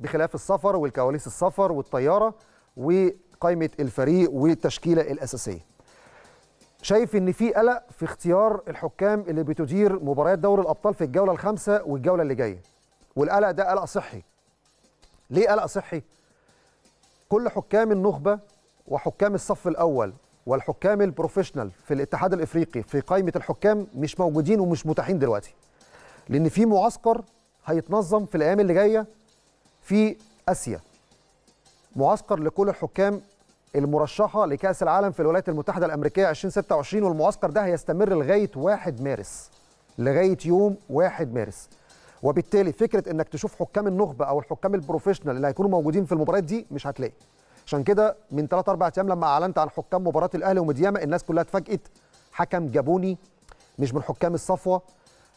بخلاف السفر والكواليس السفر والطياره وقائمه الفريق والتشكيله الاساسيه. شايف ان في قلق في اختيار الحكام اللي بتدير مباريات دوري الابطال في الجوله الخامسه والجوله اللي جايه. والقلق ده قلق صحي. ليه قلق صحي؟ كل حكام النخبه وحكام الصف الاول والحكام البروفيشنال في الاتحاد الافريقي في قائمه الحكام مش موجودين ومش متاحين دلوقتي لان في معسكر هيتنظم في الايام اللي جايه في آسيا معسكر لكل الحكام المرشحة لكأس العالم في الولايات المتحدة الأمريكية 2026 والمعسكر ده هيستمر لغاية 1 مارس لغاية يوم 1 مارس وبالتالي فكرة إنك تشوف حكام النخبة أو الحكام البروفيشنال اللي هيكونوا موجودين في المباريات دي مش هتلاقي عشان كده من 3 4 أيام لما أعلنت عن حكام مباراة الأهلي ومدياما الناس كلها اتفاجئت حكم جابوني مش من حكام الصفوة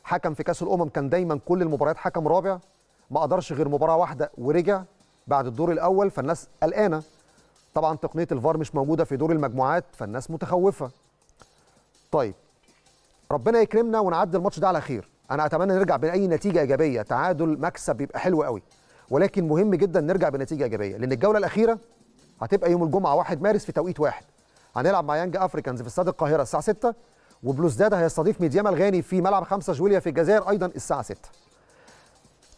حكم في كأس الأمم كان دايما كل المباريات حكم رابع ما قدرش غير مباراه واحده ورجع بعد الدور الاول فالناس قلقانه طبعا تقنيه الفار مش موجوده في دور المجموعات فالناس متخوفه طيب ربنا يكرمنا ونعدي الماتش ده على خير انا اتمنى نرجع باي نتيجه ايجابيه تعادل مكسب بيبقى حلو قوي ولكن مهم جدا نرجع بنتيجه ايجابيه لان الجوله الاخيره هتبقى يوم الجمعه 1 مارس في توقيت واحد هنلعب مع يانج افريكانز في استاد القاهره الساعه 6 وبلوزداد هيستضيف ميدياما الغاني في ملعب 5 جوليا في الجزائر ايضا الساعه 6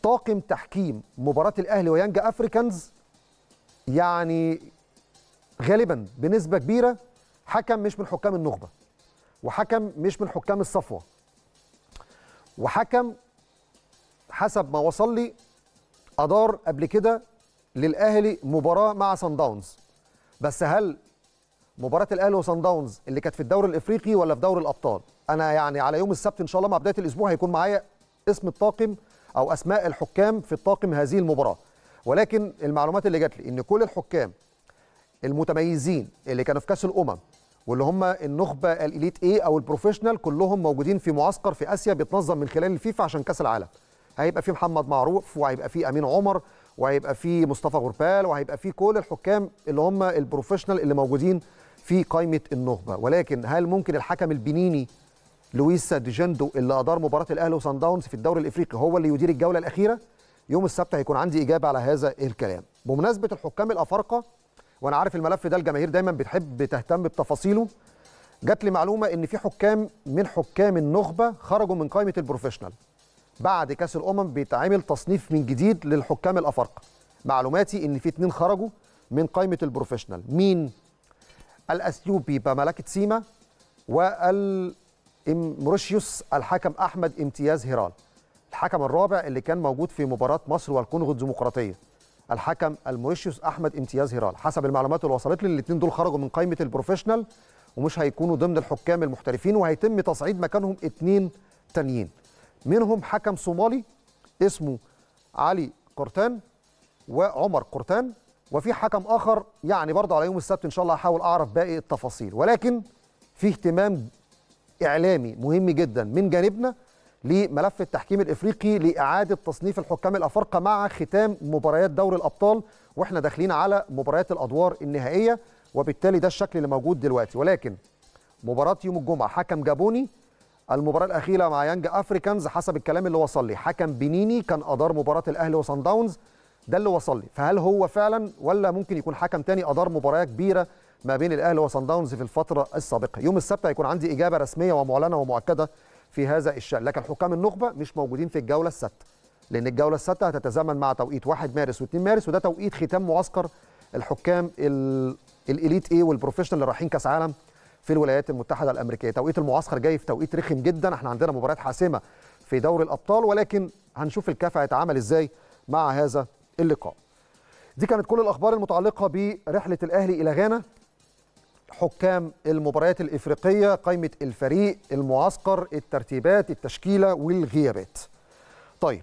طاقم تحكيم مباراة الأهلي ويانج أفريكانز يعني غالبا بنسبة كبيرة حكم مش من حكام النخبة وحكم مش من حكام الصفوة وحكم حسب ما وصل لي أدار قبل كده للأهلي مباراة مع سان داونز بس هل مباراة الأهلي وسان داونز اللي كانت في الدوري الإفريقي ولا في دوري الأبطال؟ أنا يعني على يوم السبت إن شاء الله مع بداية الأسبوع هيكون معايا اسم الطاقم او اسماء الحكام في الطاقم هذه المباراه ولكن المعلومات اللي جات لي ان كل الحكام المتميزين اللي كانوا في كاس الامم واللي هم النخبه الاليت ايه او البروفيشنال كلهم موجودين في معسكر في اسيا بيتنظم من خلال الفيفا عشان كاس العالم هيبقى في محمد معروف وهيبقى في امين عمر وهيبقى في مصطفى غربال وهيبقى في كل الحكام اللي هم البروفيشنال اللي موجودين في قائمه النخبه ولكن هل ممكن الحكم البنيني لويس ديجندو اللي ادار مباراه الاهلي وصن داونز في الدوري الافريقي هو اللي يدير الجوله الاخيره يوم السبت هيكون عندي اجابه على هذا الكلام بمناسبه الحكام الافارقه وانا عارف الملف ده الجماهير دايما بتحب تهتم بتفاصيله جات لي معلومه ان في حكام من حكام النخبه خرجوا من قائمه البروفيشنال بعد كاس الامم بيتعمل تصنيف من جديد للحكام الافارقه معلوماتي ان في اتنين خرجوا من قائمه البروفيشنال مين الاثيوبي بملكه سيما وال موريشيوس الحكم احمد امتياز هيرال الحكم الرابع اللي كان موجود في مباراه مصر والكونغو الديمقراطيه الحكم الموريشيوس احمد امتياز هيرال حسب المعلومات اللي وصلت لي الاثنين دول خرجوا من قائمه البروفيشنال ومش هيكونوا ضمن الحكام المحترفين وهيتم تصعيد مكانهم اثنين تانيين منهم حكم صومالي اسمه علي قرتان وعمر قرتان وفي حكم اخر يعني برضه على يوم السبت ان شاء الله هحاول اعرف باقي التفاصيل ولكن في اهتمام إعلامي مهم جدا من جانبنا لملف التحكيم الافريقي لاعاده تصنيف الحكام الافارقه مع ختام مباريات دوري الابطال واحنا داخلين على مباريات الادوار النهائيه وبالتالي ده الشكل اللي موجود دلوقتي ولكن مباراه يوم الجمعه حكم جابوني المباراه الاخيره مع يانج افريكانز حسب الكلام اللي وصل لي حكم بنيني كان ادار مباراه الاهلي وصن داونز ده اللي وصل لي فهل هو فعلا ولا ممكن يكون حكم تاني ادار مباراه كبيره ما بين الاهلي وصن داونز في الفتره السابقه يوم السبت هيكون عندي اجابه رسميه ومعلنه ومؤكده في هذا الشان لكن حكام النخبه مش موجودين في الجوله السادسه لان الجوله السادسه هتتزامن مع توقيت 1 مارس و2 مارس وده توقيت ختام معسكر الحكام الاليت ايه والبروفيشنال اللي رايحين كاس عالم في الولايات المتحده الامريكيه توقيت المعسكر جاي في توقيت رخم جدا احنا عندنا مباريات حاسمه في دوري الابطال ولكن هنشوف الكاف هيتعامل ازاي مع هذا اللقاء دي كانت كل الاخبار المتعلقه برحله الاهلي الى غانا حكام المباريات الإفريقية قائمة الفريق المعسكر الترتيبات التشكيلة والغيابات طيب